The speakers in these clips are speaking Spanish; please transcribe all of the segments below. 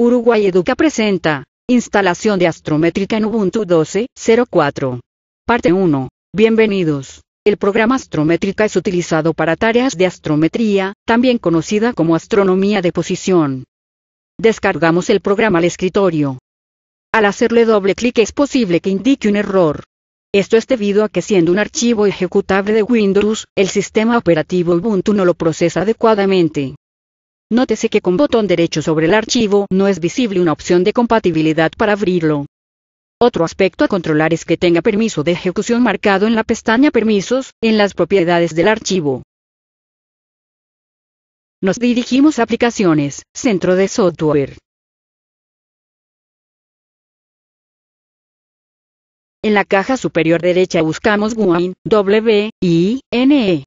Uruguay Educa presenta Instalación de Astrométrica en Ubuntu 12.04. Parte 1. Bienvenidos. El programa Astrométrica es utilizado para tareas de astrometría, también conocida como astronomía de posición. Descargamos el programa al escritorio. Al hacerle doble clic es posible que indique un error. Esto es debido a que siendo un archivo ejecutable de Windows, el sistema operativo Ubuntu no lo procesa adecuadamente. Nótese que con botón derecho sobre el archivo no es visible una opción de compatibilidad para abrirlo. Otro aspecto a controlar es que tenga permiso de ejecución marcado en la pestaña Permisos, en las propiedades del archivo. Nos dirigimos a Aplicaciones, Centro de Software. En la caja superior derecha buscamos WINE, W, I, N, E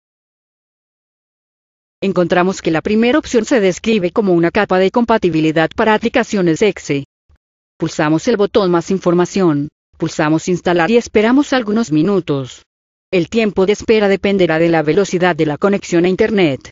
encontramos que la primera opción se describe como una capa de compatibilidad para aplicaciones exe. Pulsamos el botón Más información, pulsamos Instalar y esperamos algunos minutos. El tiempo de espera dependerá de la velocidad de la conexión a Internet.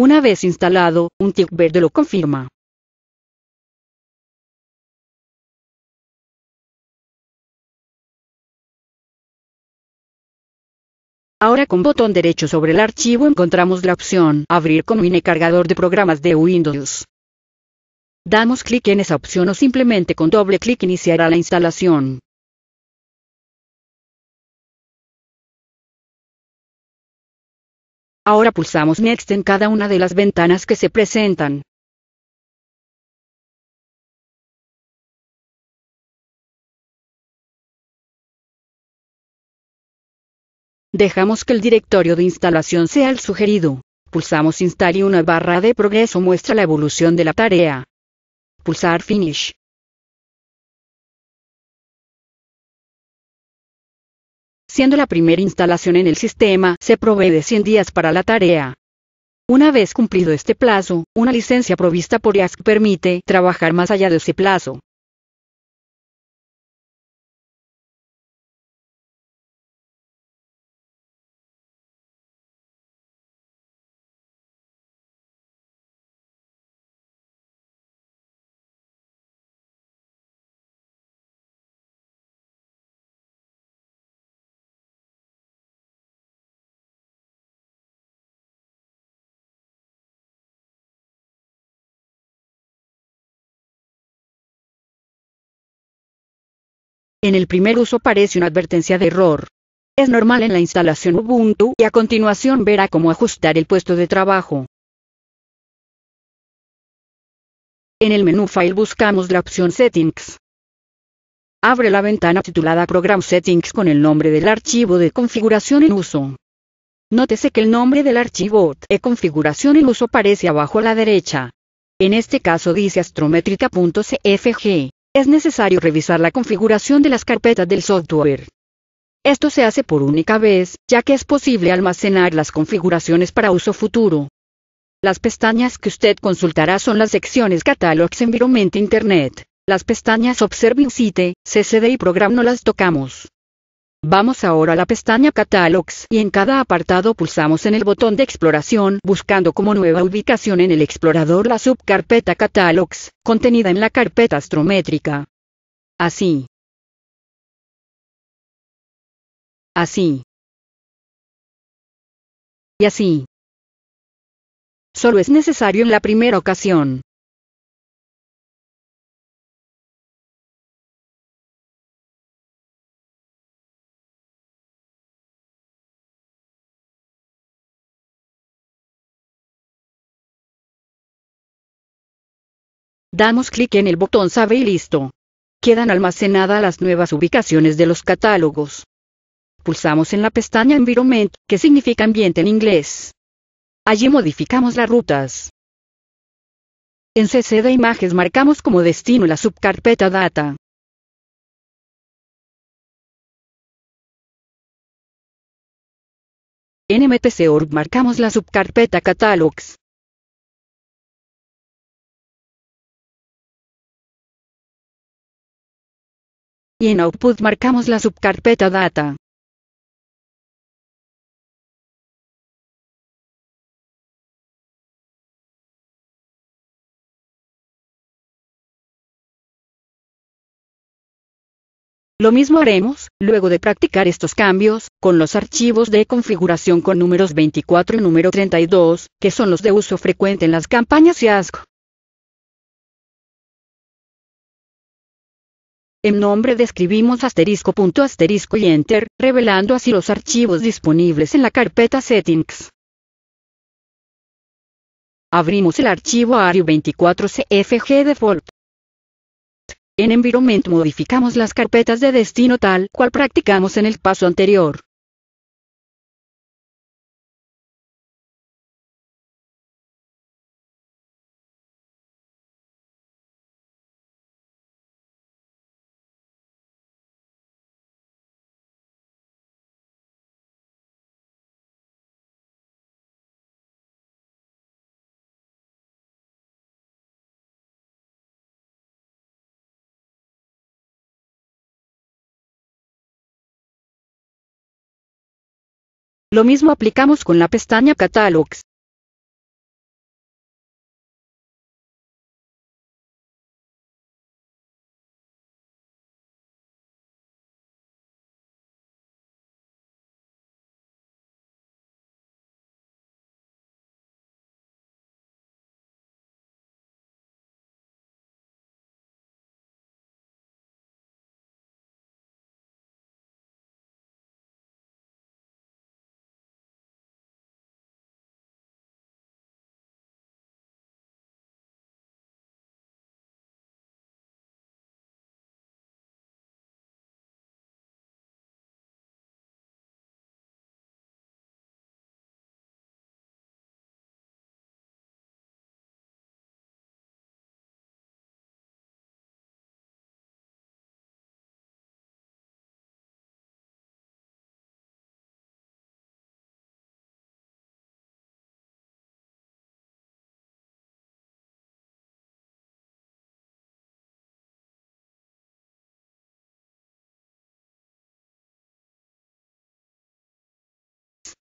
Una vez instalado, un tick verde lo confirma. Ahora con botón derecho sobre el archivo encontramos la opción Abrir con un cargador de programas de Windows. Damos clic en esa opción o simplemente con doble clic iniciará la instalación. Ahora pulsamos Next en cada una de las ventanas que se presentan. Dejamos que el directorio de instalación sea el sugerido. Pulsamos Install y una barra de progreso muestra la evolución de la tarea. Pulsar Finish. siendo la primera instalación en el sistema, se provee de 100 días para la tarea. Una vez cumplido este plazo, una licencia provista por IASC permite trabajar más allá de ese plazo. En el primer uso parece una advertencia de error. Es normal en la instalación Ubuntu y a continuación verá cómo ajustar el puesto de trabajo. En el menú File buscamos la opción Settings. Abre la ventana titulada Program Settings con el nombre del archivo de configuración en uso. Nótese que el nombre del archivo de configuración en uso aparece abajo a la derecha. En este caso dice astrométrica.cfg es necesario revisar la configuración de las carpetas del software. Esto se hace por única vez, ya que es posible almacenar las configuraciones para uso futuro. Las pestañas que usted consultará son las secciones Catalogs Environment Internet. Las pestañas Observing Site, CCD y Program no las tocamos. Vamos ahora a la pestaña Catalogs y en cada apartado pulsamos en el botón de exploración buscando como nueva ubicación en el explorador la subcarpeta Catalogs, contenida en la carpeta astrométrica. Así. Así. Y así. Solo es necesario en la primera ocasión. Damos clic en el botón Save y listo. Quedan almacenadas las nuevas ubicaciones de los catálogos. Pulsamos en la pestaña Environment, que significa ambiente en inglés. Allí modificamos las rutas. En CC de imágenes marcamos como destino la subcarpeta Data. En mpcorg marcamos la subcarpeta Catalogs. y en Output marcamos la subcarpeta Data. Lo mismo haremos, luego de practicar estos cambios, con los archivos de configuración con números 24 y número 32, que son los de uso frecuente en las campañas y ASCO. En nombre describimos asterisco punto asterisco y enter, revelando así los archivos disponibles en la carpeta settings. Abrimos el archivo ariu 24 cfg default. En Environment modificamos las carpetas de destino tal cual practicamos en el paso anterior. Lo mismo aplicamos con la pestaña Catalogs.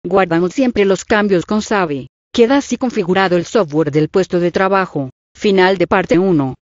Guardamos siempre los cambios con SAVE. Queda así configurado el software del puesto de trabajo. Final de parte 1.